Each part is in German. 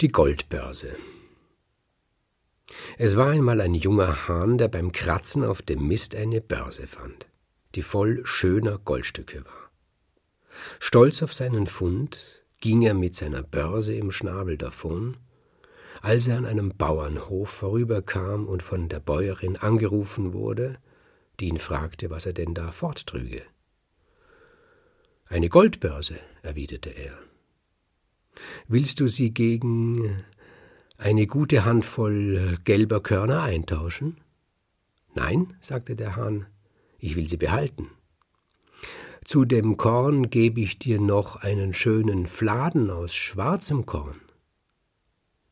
Die Goldbörse. Es war einmal ein junger Hahn, der beim Kratzen auf dem Mist eine Börse fand, die voll schöner Goldstücke war. Stolz auf seinen Fund ging er mit seiner Börse im Schnabel davon, als er an einem Bauernhof vorüberkam und von der Bäuerin angerufen wurde, die ihn fragte, was er denn da forttrüge. Eine Goldbörse, erwiderte er willst du sie gegen eine gute Handvoll äh, gelber Körner eintauschen? Nein, sagte der Hahn, ich will sie behalten. Zu dem Korn gebe ich dir noch einen schönen Fladen aus schwarzem Korn.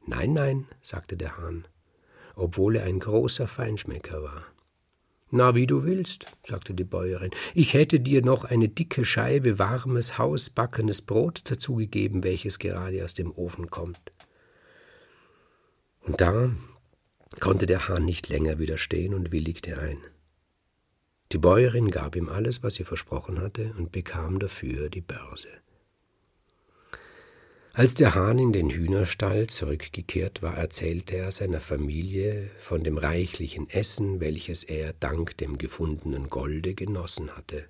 Nein, nein, sagte der Hahn, obwohl er ein großer Feinschmecker war. Na, wie du willst, sagte die Bäuerin. Ich hätte dir noch eine dicke Scheibe warmes, hausbackenes Brot dazugegeben, welches gerade aus dem Ofen kommt. Und da konnte der Hahn nicht länger widerstehen und willigte ein. Die Bäuerin gab ihm alles, was sie versprochen hatte, und bekam dafür die Börse. Als der Hahn in den Hühnerstall zurückgekehrt war, erzählte er seiner Familie von dem reichlichen Essen, welches er dank dem gefundenen Golde genossen hatte.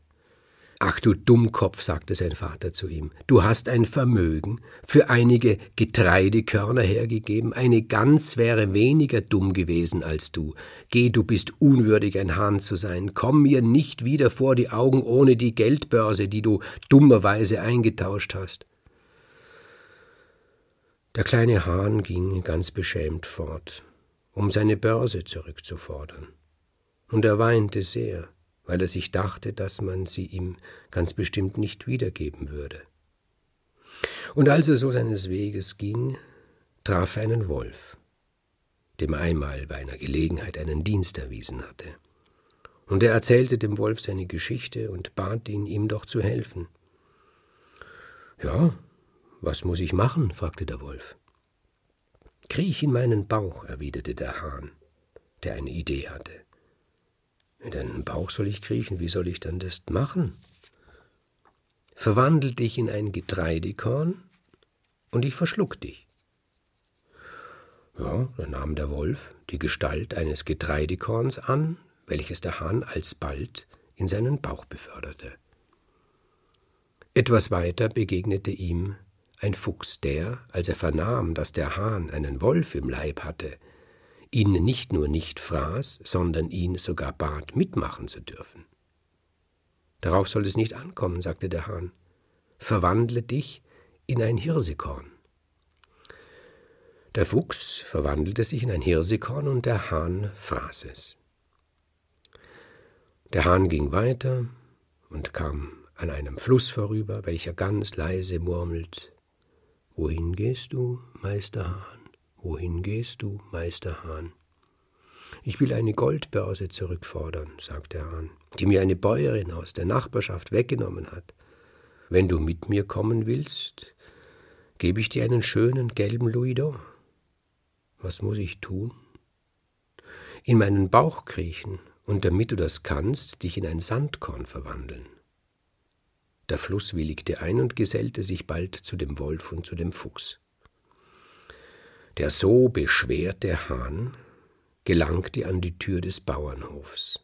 Ach du Dummkopf, sagte sein Vater zu ihm, du hast ein Vermögen für einige Getreidekörner hergegeben, eine Gans wäre weniger dumm gewesen als du. Geh, du bist unwürdig, ein Hahn zu sein, komm mir nicht wieder vor die Augen ohne die Geldbörse, die du dummerweise eingetauscht hast. Der kleine Hahn ging ganz beschämt fort, um seine Börse zurückzufordern. Und er weinte sehr, weil er sich dachte, dass man sie ihm ganz bestimmt nicht wiedergeben würde. Und als er so seines Weges ging, traf er einen Wolf, dem einmal bei einer Gelegenheit einen Dienst erwiesen hatte. Und er erzählte dem Wolf seine Geschichte und bat ihn, ihm doch zu helfen. Ja, was muß ich machen? fragte der Wolf. Kriech in meinen Bauch, erwiderte der Hahn, der eine Idee hatte. In deinen Bauch soll ich kriechen, wie soll ich dann das machen? Verwandel dich in ein Getreidekorn und ich verschluck dich. Ja, da nahm der Wolf die Gestalt eines Getreidekorns an, welches der Hahn alsbald in seinen Bauch beförderte. Etwas weiter begegnete ihm ein Fuchs, der, als er vernahm, dass der Hahn einen Wolf im Leib hatte, ihn nicht nur nicht fraß, sondern ihn sogar bat, mitmachen zu dürfen. Darauf soll es nicht ankommen, sagte der Hahn. Verwandle dich in ein Hirsekorn. Der Fuchs verwandelte sich in ein Hirsekorn und der Hahn fraß es. Der Hahn ging weiter und kam an einem Fluss vorüber, welcher ganz leise murmelt Wohin gehst du, Meister Hahn? Wohin gehst du, Meister Hahn? Ich will eine Goldbörse zurückfordern, sagt der Hahn, die mir eine Bäuerin aus der Nachbarschaft weggenommen hat. Wenn du mit mir kommen willst, gebe ich dir einen schönen gelben Louis Was muss ich tun? In meinen Bauch kriechen und damit du das kannst, dich in ein Sandkorn verwandeln. Der Fluss willigte ein und gesellte sich bald zu dem Wolf und zu dem Fuchs. Der so beschwerte Hahn gelangte an die Tür des Bauernhofs,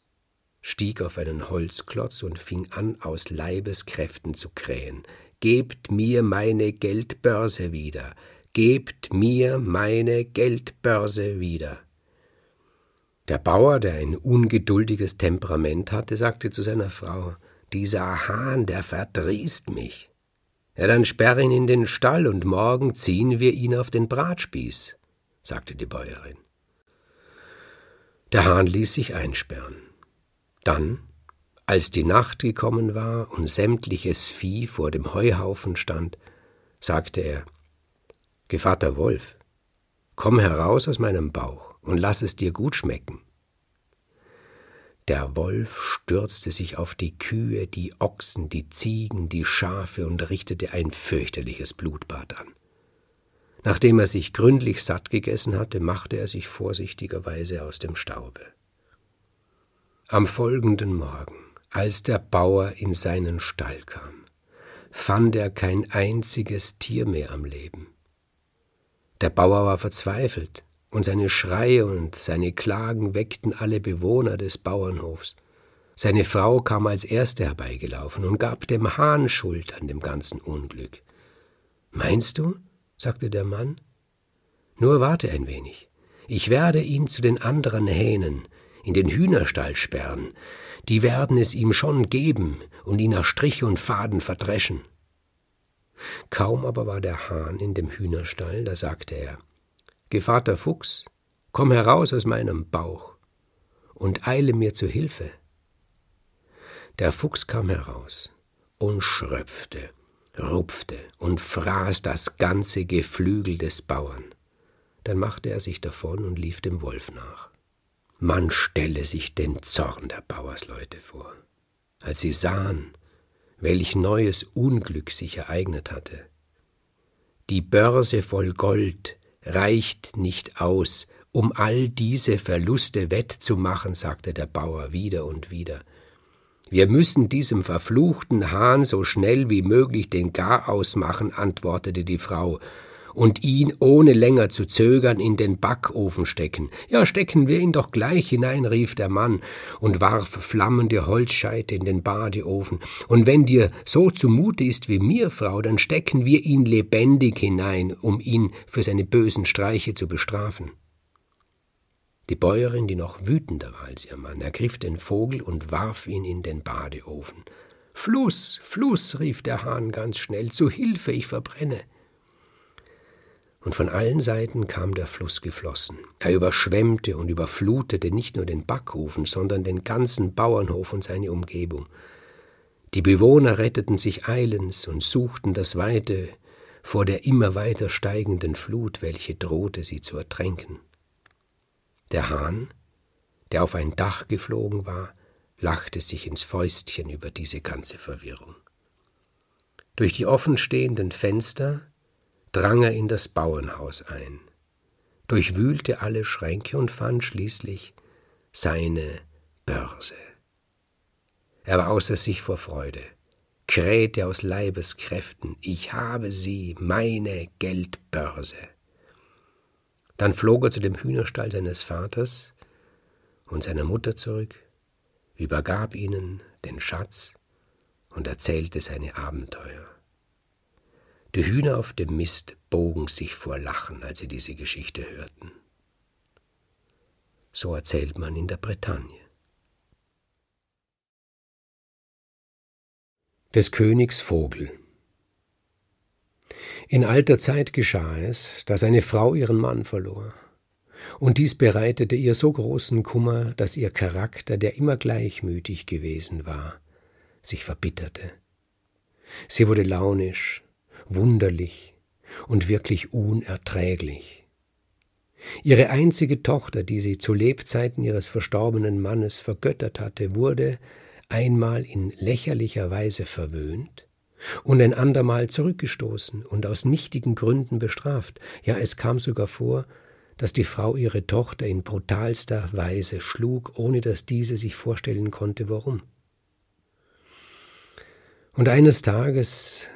stieg auf einen Holzklotz und fing an, aus Leibeskräften zu krähen. Gebt mir meine Geldbörse wieder, gebt mir meine Geldbörse wieder. Der Bauer, der ein ungeduldiges Temperament hatte, sagte zu seiner Frau dieser Hahn, der verdrießt mich. Ja, dann sperr ihn in den Stall und morgen ziehen wir ihn auf den Bratspieß, sagte die Bäuerin. Der Hahn ließ sich einsperren. Dann, als die Nacht gekommen war und sämtliches Vieh vor dem Heuhaufen stand, sagte er Gevatter Wolf, komm heraus aus meinem Bauch und lass es dir gut schmecken. Der Wolf stürzte sich auf die Kühe, die Ochsen, die Ziegen, die Schafe und richtete ein fürchterliches Blutbad an. Nachdem er sich gründlich satt gegessen hatte, machte er sich vorsichtigerweise aus dem Staube. Am folgenden Morgen, als der Bauer in seinen Stall kam, fand er kein einziges Tier mehr am Leben. Der Bauer war verzweifelt, und seine Schreie und seine Klagen weckten alle Bewohner des Bauernhofs. Seine Frau kam als erste herbeigelaufen und gab dem Hahn Schuld an dem ganzen Unglück. Meinst du? sagte der Mann. Nur warte ein wenig. Ich werde ihn zu den anderen Hähnen in den Hühnerstall sperren. Die werden es ihm schon geben und ihn nach Strich und Faden verdreschen. Kaum aber war der Hahn in dem Hühnerstall, da sagte er Gevater Fuchs, komm heraus aus meinem Bauch und eile mir zu Hilfe. Der Fuchs kam heraus und schröpfte, rupfte und fraß das ganze Geflügel des Bauern. Dann machte er sich davon und lief dem Wolf nach. Man stelle sich den Zorn der Bauersleute vor, als sie sahen, welch neues Unglück sich ereignet hatte. Die Börse voll Gold, reicht nicht aus, um all diese Verluste wettzumachen, sagte der Bauer wieder und wieder. Wir müssen diesem verfluchten Hahn so schnell wie möglich den Garaus machen, antwortete die Frau und ihn ohne länger zu zögern in den Backofen stecken. Ja, stecken wir ihn doch gleich hinein, rief der Mann und warf flammende Holzscheite in den Badeofen. Und wenn dir so zumute ist wie mir, Frau, dann stecken wir ihn lebendig hinein, um ihn für seine bösen Streiche zu bestrafen. Die Bäuerin, die noch wütender war als ihr Mann, ergriff den Vogel und warf ihn in den Badeofen. Fluss, Fluss, rief der Hahn ganz schnell, zu Hilfe, ich verbrenne und von allen Seiten kam der Fluss geflossen. Er überschwemmte und überflutete nicht nur den Backofen, sondern den ganzen Bauernhof und seine Umgebung. Die Bewohner retteten sich eilends und suchten das Weite vor der immer weiter steigenden Flut, welche drohte, sie zu ertränken. Der Hahn, der auf ein Dach geflogen war, lachte sich ins Fäustchen über diese ganze Verwirrung. Durch die offenstehenden Fenster drang er in das Bauernhaus ein, durchwühlte alle Schränke und fand schließlich seine Börse. Er war außer sich vor Freude, krähte aus Leibeskräften, ich habe sie, meine Geldbörse. Dann flog er zu dem Hühnerstall seines Vaters und seiner Mutter zurück, übergab ihnen den Schatz und erzählte seine Abenteuer. Die Hühner auf dem Mist bogen sich vor Lachen, als sie diese Geschichte hörten. So erzählt man in der Bretagne. Des Königs Vogel In alter Zeit geschah es, dass eine Frau ihren Mann verlor. Und dies bereitete ihr so großen Kummer, dass ihr Charakter, der immer gleichmütig gewesen war, sich verbitterte. Sie wurde launisch, wunderlich und wirklich unerträglich. Ihre einzige Tochter, die sie zu Lebzeiten ihres verstorbenen Mannes vergöttert hatte, wurde einmal in lächerlicher Weise verwöhnt und ein andermal zurückgestoßen und aus nichtigen Gründen bestraft. Ja, es kam sogar vor, dass die Frau ihre Tochter in brutalster Weise schlug, ohne dass diese sich vorstellen konnte, warum. Und eines Tages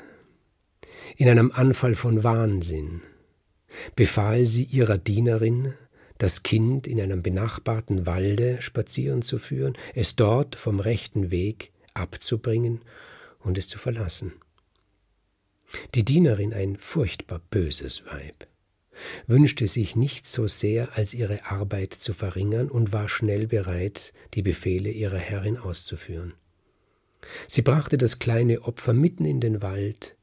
in einem Anfall von Wahnsinn, befahl sie ihrer Dienerin, das Kind in einem benachbarten Walde spazieren zu führen, es dort vom rechten Weg abzubringen und es zu verlassen. Die Dienerin ein furchtbar böses Weib wünschte sich nicht so sehr, als ihre Arbeit zu verringern und war schnell bereit, die Befehle ihrer Herrin auszuführen. Sie brachte das kleine Opfer mitten in den Wald,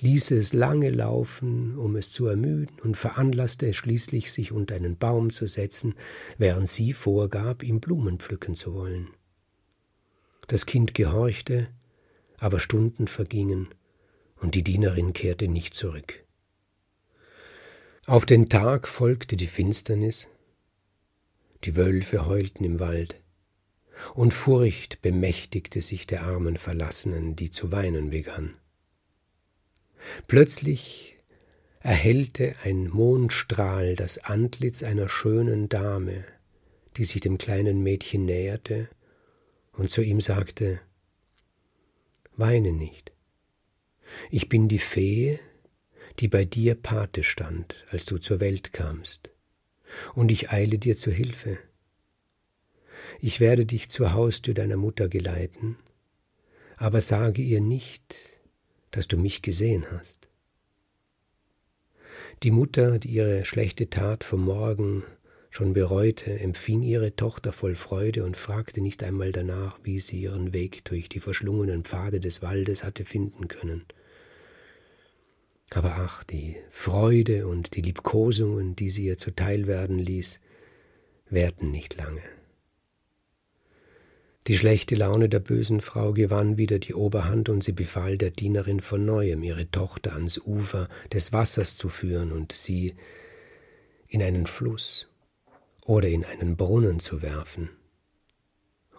ließ es lange laufen, um es zu ermüden, und veranlasste es schließlich, sich unter einen Baum zu setzen, während sie vorgab, ihm Blumen pflücken zu wollen. Das Kind gehorchte, aber Stunden vergingen, und die Dienerin kehrte nicht zurück. Auf den Tag folgte die Finsternis, die Wölfe heulten im Wald, und Furcht bemächtigte sich der armen Verlassenen, die zu weinen begann. Plötzlich erhellte ein Mondstrahl das Antlitz einer schönen Dame, die sich dem kleinen Mädchen näherte und zu ihm sagte Weine nicht. Ich bin die Fee, die bei dir Pate stand, als du zur Welt kamst, und ich eile dir zu Hilfe. Ich werde dich zur Haustür deiner Mutter geleiten, aber sage ihr nicht, dass du mich gesehen hast. Die Mutter, die ihre schlechte Tat vom Morgen schon bereute, empfing ihre Tochter voll Freude und fragte nicht einmal danach, wie sie ihren Weg durch die verschlungenen Pfade des Waldes hatte finden können. Aber ach, die Freude und die Liebkosungen, die sie ihr zuteil werden ließ, währten nicht lange. Die schlechte Laune der bösen Frau gewann wieder die Oberhand, und sie befahl der Dienerin von neuem, ihre Tochter ans Ufer des Wassers zu führen und sie in einen Fluss oder in einen Brunnen zu werfen.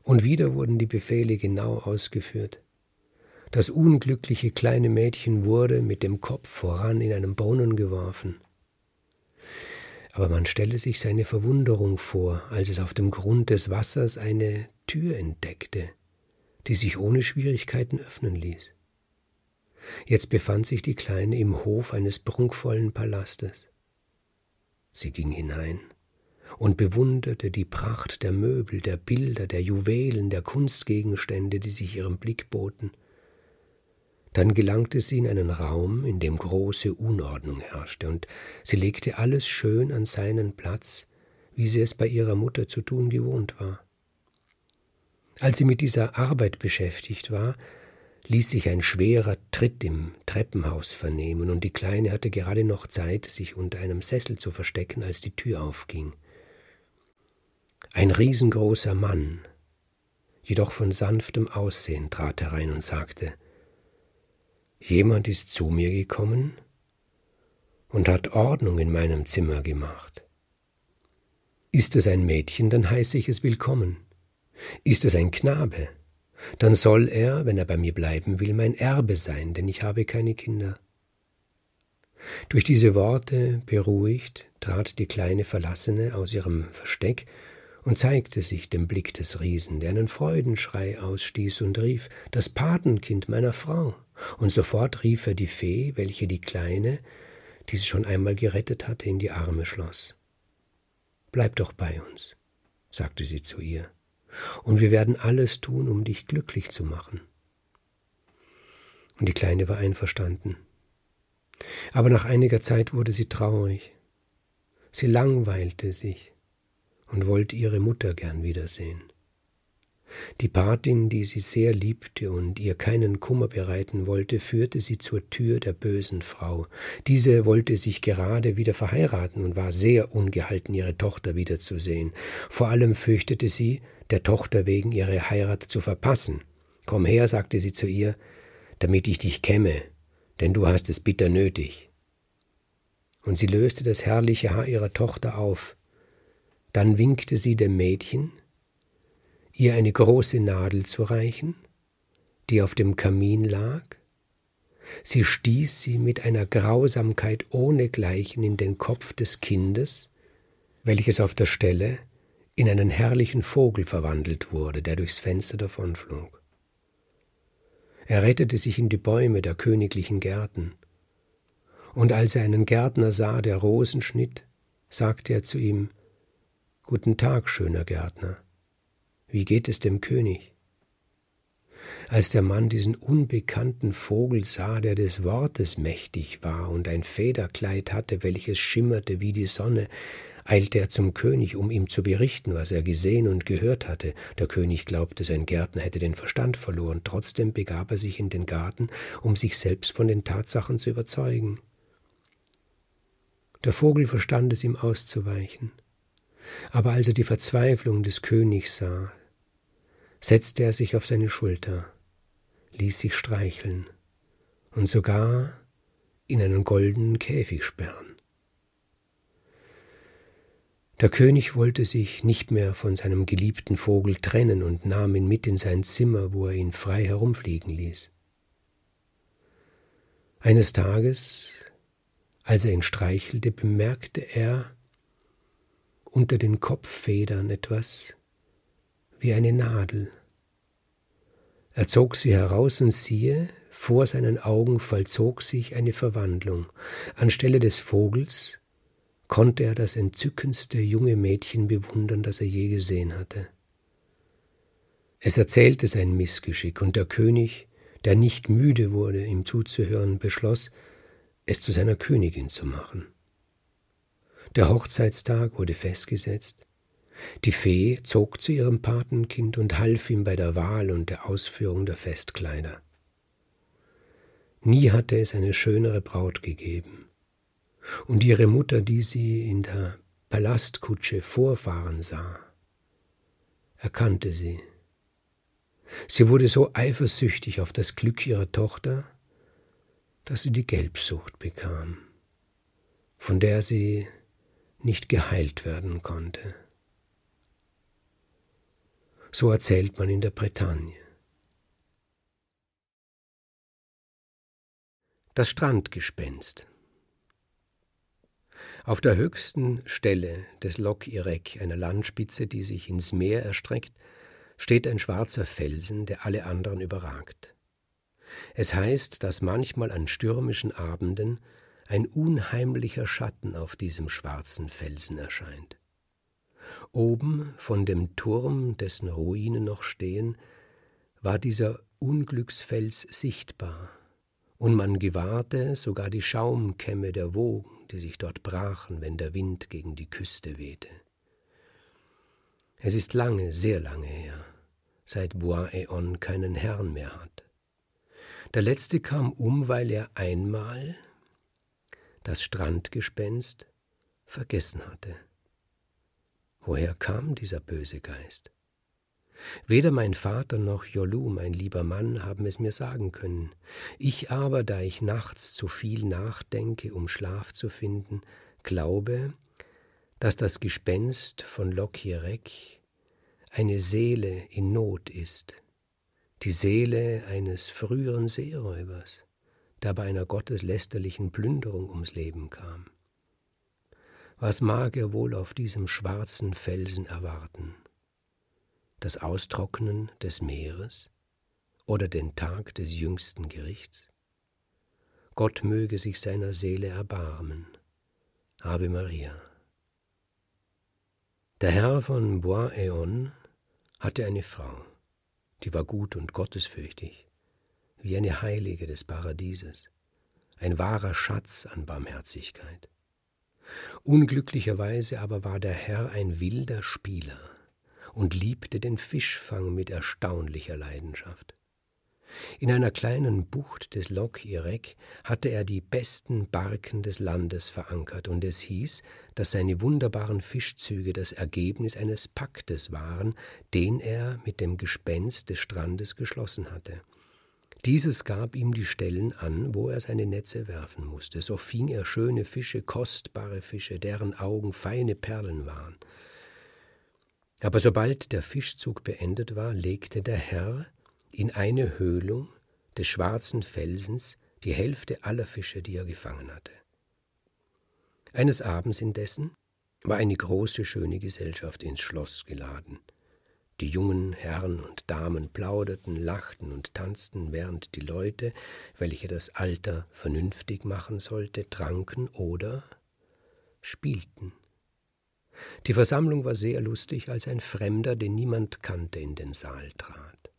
Und wieder wurden die Befehle genau ausgeführt. Das unglückliche kleine Mädchen wurde mit dem Kopf voran in einen Brunnen geworfen. Aber man stelle sich seine Verwunderung vor, als es auf dem Grund des Wassers eine Tür entdeckte, die sich ohne Schwierigkeiten öffnen ließ. Jetzt befand sich die Kleine im Hof eines prunkvollen Palastes. Sie ging hinein und bewunderte die Pracht der Möbel, der Bilder, der Juwelen, der Kunstgegenstände, die sich ihrem Blick boten. Dann gelangte sie in einen Raum, in dem große Unordnung herrschte, und sie legte alles schön an seinen Platz, wie sie es bei ihrer Mutter zu tun gewohnt war. Als sie mit dieser Arbeit beschäftigt war, ließ sich ein schwerer Tritt im Treppenhaus vernehmen, und die Kleine hatte gerade noch Zeit, sich unter einem Sessel zu verstecken, als die Tür aufging. Ein riesengroßer Mann, jedoch von sanftem Aussehen, trat herein und sagte Jemand ist zu mir gekommen und hat Ordnung in meinem Zimmer gemacht. Ist es ein Mädchen, dann heiße ich es willkommen. Ist es ein Knabe, dann soll er, wenn er bei mir bleiben will, mein Erbe sein, denn ich habe keine Kinder. Durch diese Worte beruhigt trat die kleine Verlassene aus ihrem Versteck und zeigte sich dem Blick des Riesen, der einen Freudenschrei ausstieß und rief Das Patenkind meiner Frau. Und sofort rief er die Fee, welche die Kleine, die sie schon einmal gerettet hatte, in die Arme schloss. Bleib doch bei uns, sagte sie zu ihr und wir werden alles tun, um dich glücklich zu machen. Und die Kleine war einverstanden. Aber nach einiger Zeit wurde sie traurig. Sie langweilte sich und wollte ihre Mutter gern wiedersehen. Die Patin, die sie sehr liebte und ihr keinen Kummer bereiten wollte, führte sie zur Tür der bösen Frau. Diese wollte sich gerade wieder verheiraten und war sehr ungehalten, ihre Tochter wiederzusehen. Vor allem fürchtete sie, der Tochter wegen ihre Heirat zu verpassen. Komm her, sagte sie zu ihr, damit ich dich kämme, denn du hast es bitter nötig. Und sie löste das herrliche Haar ihrer Tochter auf. Dann winkte sie dem Mädchen, ihr eine große Nadel zu reichen, die auf dem Kamin lag. Sie stieß sie mit einer Grausamkeit ohnegleichen in den Kopf des Kindes, welches auf der Stelle in einen herrlichen Vogel verwandelt wurde, der durchs Fenster davonflog. Er rettete sich in die Bäume der königlichen Gärten. Und als er einen Gärtner sah, der Rosen schnitt, sagte er zu ihm Guten Tag, schöner Gärtner. Wie geht es dem König? Als der Mann diesen unbekannten Vogel sah, der des Wortes mächtig war und ein Federkleid hatte, welches schimmerte wie die Sonne, eilte er zum König, um ihm zu berichten, was er gesehen und gehört hatte. Der König glaubte, sein Gärtner hätte den Verstand verloren, trotzdem begab er sich in den Garten, um sich selbst von den Tatsachen zu überzeugen. Der Vogel verstand es ihm auszuweichen. Aber als er die Verzweiflung des Königs sah, setzte er sich auf seine Schulter, ließ sich streicheln und sogar in einen goldenen Käfig sperren. Der König wollte sich nicht mehr von seinem geliebten Vogel trennen und nahm ihn mit in sein Zimmer, wo er ihn frei herumfliegen ließ. Eines Tages, als er ihn streichelte, bemerkte er, unter den Kopffedern etwas wie eine Nadel. Er zog sie heraus und siehe, vor seinen Augen vollzog sich eine Verwandlung. Anstelle des Vogels konnte er das entzückendste junge Mädchen bewundern, das er je gesehen hatte. Es erzählte sein Missgeschick, und der König, der nicht müde wurde, ihm zuzuhören, beschloss, es zu seiner Königin zu machen. Der Hochzeitstag wurde festgesetzt. Die Fee zog zu ihrem Patenkind und half ihm bei der Wahl und der Ausführung der Festkleider. Nie hatte es eine schönere Braut gegeben. Und ihre Mutter, die sie in der Palastkutsche vorfahren sah, erkannte sie. Sie wurde so eifersüchtig auf das Glück ihrer Tochter, dass sie die Gelbsucht bekam, von der sie nicht geheilt werden konnte. So erzählt man in der Bretagne. Das Strandgespenst. Auf der höchsten Stelle des Lok Irek, einer Landspitze, die sich ins Meer erstreckt, steht ein schwarzer Felsen, der alle anderen überragt. Es heißt, dass manchmal an stürmischen Abenden ein unheimlicher Schatten auf diesem schwarzen Felsen erscheint. Oben von dem Turm, dessen Ruinen noch stehen, war dieser Unglücksfels sichtbar, und man gewahrte sogar die Schaumkämme der Wogen, die sich dort brachen, wenn der Wind gegen die Küste wehte. Es ist lange, sehr lange her, seit Bois-Eon keinen Herrn mehr hat. Der letzte kam um, weil er einmal, das Strandgespenst vergessen hatte. Woher kam dieser böse Geist? Weder mein Vater noch Jolu, mein lieber Mann, haben es mir sagen können. Ich aber, da ich nachts zu viel nachdenke, um Schlaf zu finden, glaube, dass das Gespenst von Lokirek eine Seele in Not ist, die Seele eines früheren Seeräubers der bei einer gotteslästerlichen Plünderung ums Leben kam. Was mag er wohl auf diesem schwarzen Felsen erwarten? Das Austrocknen des Meeres oder den Tag des jüngsten Gerichts? Gott möge sich seiner Seele erbarmen. Ave Maria. Der Herr von Bois-Eon hatte eine Frau, die war gut und gottesfürchtig wie eine Heilige des Paradieses, ein wahrer Schatz an Barmherzigkeit. Unglücklicherweise aber war der Herr ein wilder Spieler und liebte den Fischfang mit erstaunlicher Leidenschaft. In einer kleinen Bucht des Lok Irek hatte er die besten Barken des Landes verankert, und es hieß, dass seine wunderbaren Fischzüge das Ergebnis eines Paktes waren, den er mit dem Gespenst des Strandes geschlossen hatte dieses gab ihm die Stellen an, wo er seine Netze werfen musste. So fing er schöne Fische, kostbare Fische, deren Augen feine Perlen waren. Aber sobald der Fischzug beendet war, legte der Herr in eine Höhlung des schwarzen Felsens die Hälfte aller Fische, die er gefangen hatte. Eines Abends indessen war eine große, schöne Gesellschaft ins Schloss geladen. Die jungen Herren und Damen plauderten, lachten und tanzten, während die Leute, welche das Alter vernünftig machen sollte, tranken oder spielten. Die Versammlung war sehr lustig, als ein Fremder, den niemand kannte, in den Saal trat.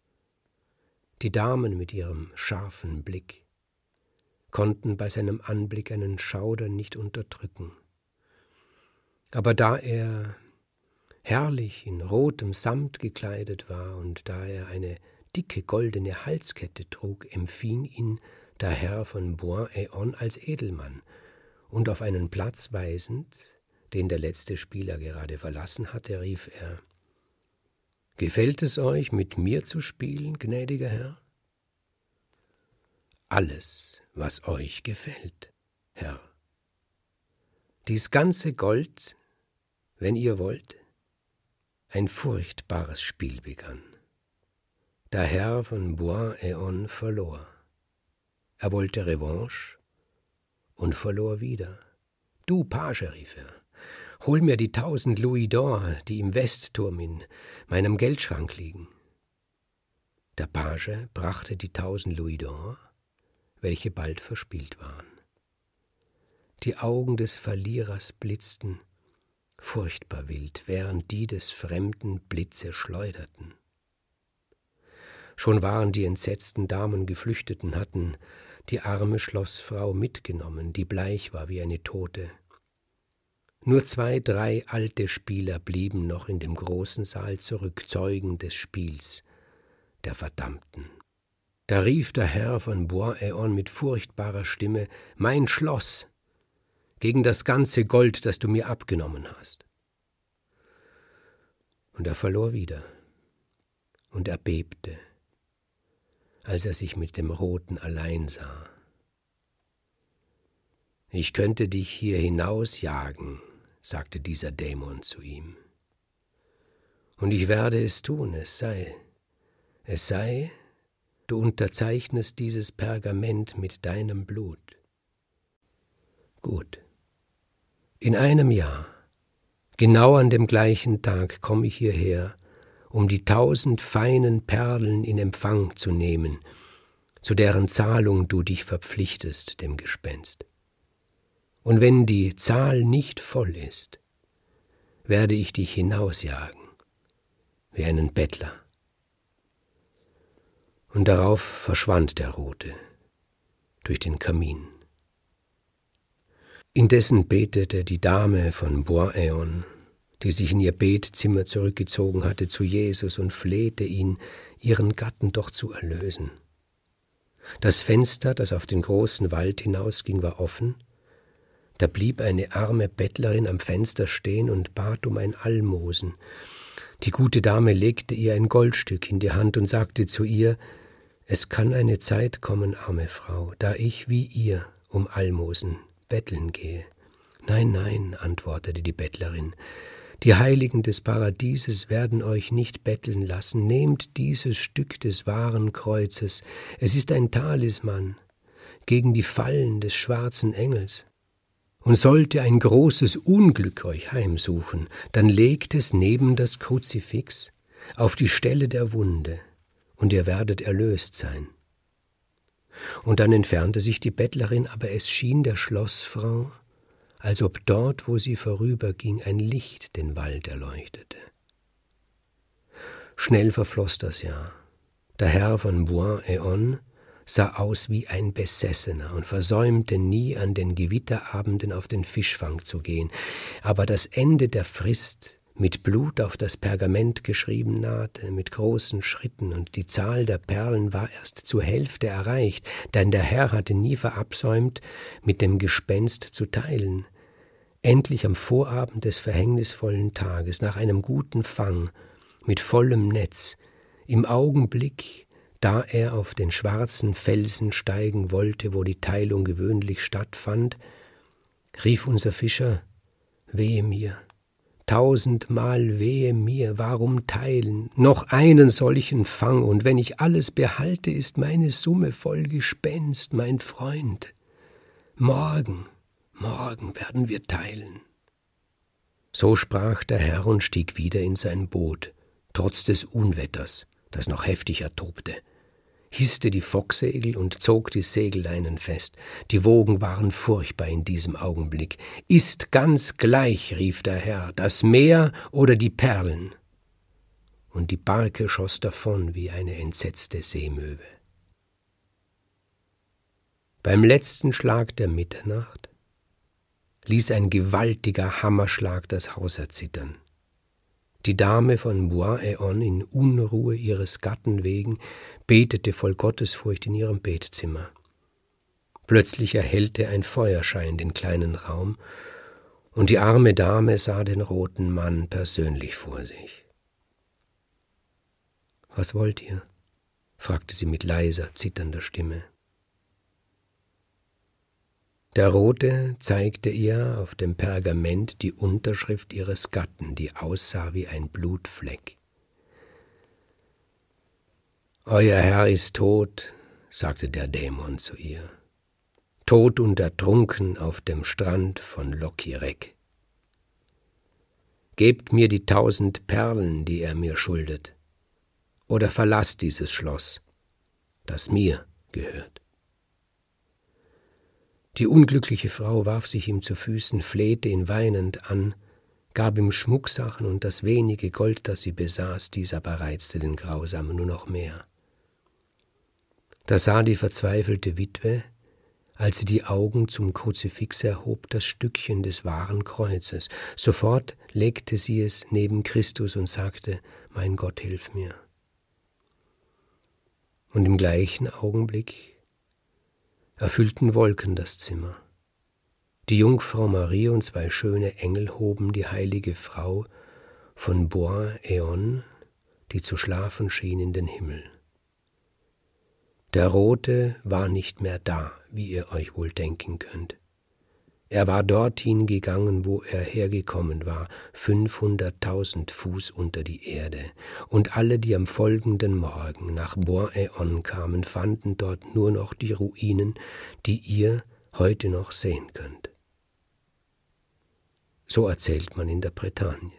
Die Damen mit ihrem scharfen Blick konnten bei seinem Anblick einen Schauder nicht unterdrücken. Aber da er herrlich in rotem Samt gekleidet war, und da er eine dicke goldene Halskette trug, empfing ihn der Herr von Bois-Eon als Edelmann, und auf einen Platz weisend, den der letzte Spieler gerade verlassen hatte, rief er Gefällt es euch, mit mir zu spielen, gnädiger Herr? Alles, was euch gefällt, Herr. Dies ganze Gold, wenn ihr wollt, ein furchtbares Spiel begann. Der Herr von Bois-Eon verlor. Er wollte Revanche und verlor wieder. Du Page, rief er, hol mir die tausend Louis d'Or, die im Westturm in meinem Geldschrank liegen. Der Page brachte die tausend Louis d'Or, welche bald verspielt waren. Die Augen des Verlierers blitzten, furchtbar wild, während die des Fremden Blitze schleuderten. Schon waren die entsetzten Damen Geflüchteten hatten, die arme Schlossfrau mitgenommen, die bleich war wie eine Tote. Nur zwei, drei alte Spieler blieben noch in dem großen Saal zurück, Zeugen des Spiels, der Verdammten. Da rief der Herr von Bois-Eon mit furchtbarer Stimme: Mein Schloss! gegen das ganze Gold, das du mir abgenommen hast. Und er verlor wieder, und er bebte, als er sich mit dem Roten allein sah. Ich könnte dich hier hinausjagen, sagte dieser Dämon zu ihm. Und ich werde es tun, es sei, es sei, du unterzeichnest dieses Pergament mit deinem Blut. Gut. In einem Jahr, genau an dem gleichen Tag komme ich hierher, um die tausend feinen Perlen in Empfang zu nehmen, zu deren Zahlung du dich verpflichtest dem Gespenst. Und wenn die Zahl nicht voll ist, werde ich dich hinausjagen, wie einen Bettler. Und darauf verschwand der Rote durch den Kamin. Indessen betete die Dame von Boiseon, die sich in ihr Betzimmer zurückgezogen hatte, zu Jesus und flehte ihn, ihren Gatten doch zu erlösen. Das Fenster, das auf den großen Wald hinausging, war offen. Da blieb eine arme Bettlerin am Fenster stehen und bat um ein Almosen. Die gute Dame legte ihr ein Goldstück in die Hand und sagte zu ihr Es kann eine Zeit kommen, arme Frau, da ich wie ihr um Almosen betteln gehe. Nein, nein, antwortete die Bettlerin, die Heiligen des Paradieses werden euch nicht betteln lassen, nehmt dieses Stück des wahren Kreuzes, es ist ein Talisman gegen die Fallen des schwarzen Engels. Und sollte ein großes Unglück euch heimsuchen, dann legt es neben das Kruzifix auf die Stelle der Wunde, und ihr werdet erlöst sein und dann entfernte sich die Bettlerin, aber es schien der Schlossfrau, als ob dort, wo sie vorüberging, ein Licht den Wald erleuchtete. Schnell verfloß das Jahr. Der Herr von bois et sah aus wie ein Besessener und versäumte nie, an den Gewitterabenden auf den Fischfang zu gehen, aber das Ende der Frist mit Blut auf das Pergament geschrieben nahte, mit großen Schritten, und die Zahl der Perlen war erst zur Hälfte erreicht, denn der Herr hatte nie verabsäumt, mit dem Gespenst zu teilen. Endlich am Vorabend des verhängnisvollen Tages, nach einem guten Fang, mit vollem Netz, im Augenblick, da er auf den schwarzen Felsen steigen wollte, wo die Teilung gewöhnlich stattfand, rief unser Fischer Wehe mir, Tausendmal wehe mir, warum teilen? Noch einen solchen Fang, und wenn ich alles behalte, ist meine Summe voll Gespenst, mein Freund. Morgen, morgen werden wir teilen. So sprach der Herr und stieg wieder in sein Boot, trotz des Unwetters, das noch heftiger tobte hißte die Focksegel und zog die Segelleinen fest. Die Wogen waren furchtbar in diesem Augenblick. Ist ganz gleich, rief der Herr, das Meer oder die Perlen. Und die Barke schoß davon wie eine entsetzte Seemöwe. Beim letzten Schlag der Mitternacht ließ ein gewaltiger Hammerschlag das Haus erzittern. Die Dame von bois et in Unruhe ihres Gatten wegen betete voll Gottesfurcht in ihrem Betzimmer. Plötzlich erhellte ein Feuerschein den kleinen Raum, und die arme Dame sah den roten Mann persönlich vor sich. Was wollt ihr? fragte sie mit leiser, zitternder Stimme. Der Rote zeigte ihr auf dem Pergament die Unterschrift ihres Gatten, die aussah wie ein Blutfleck. Euer Herr ist tot, sagte der Dämon zu ihr, tot und ertrunken auf dem Strand von Lokirek. Gebt mir die tausend Perlen, die er mir schuldet, oder verlasst dieses Schloss, das mir gehört. Die unglückliche Frau warf sich ihm zu Füßen, flehte ihn weinend an, gab ihm Schmucksachen und das wenige Gold, das sie besaß, dies aber reizte den Grausamen nur noch mehr. Da sah die verzweifelte Witwe, als sie die Augen zum Kruzifix erhob, das Stückchen des wahren Kreuzes. Sofort legte sie es neben Christus und sagte, Mein Gott, hilf mir. Und im gleichen Augenblick erfüllten Wolken das Zimmer. Die Jungfrau Marie und zwei schöne Engel hoben die heilige Frau von Bois Eon, die zu schlafen schien, in den Himmel. Der Rote war nicht mehr da, wie ihr euch wohl denken könnt. Er war dorthin gegangen, wo er hergekommen war, 500.000 Fuß unter die Erde. Und alle, die am folgenden Morgen nach bois et kamen, fanden dort nur noch die Ruinen, die ihr heute noch sehen könnt. So erzählt man in der Bretagne.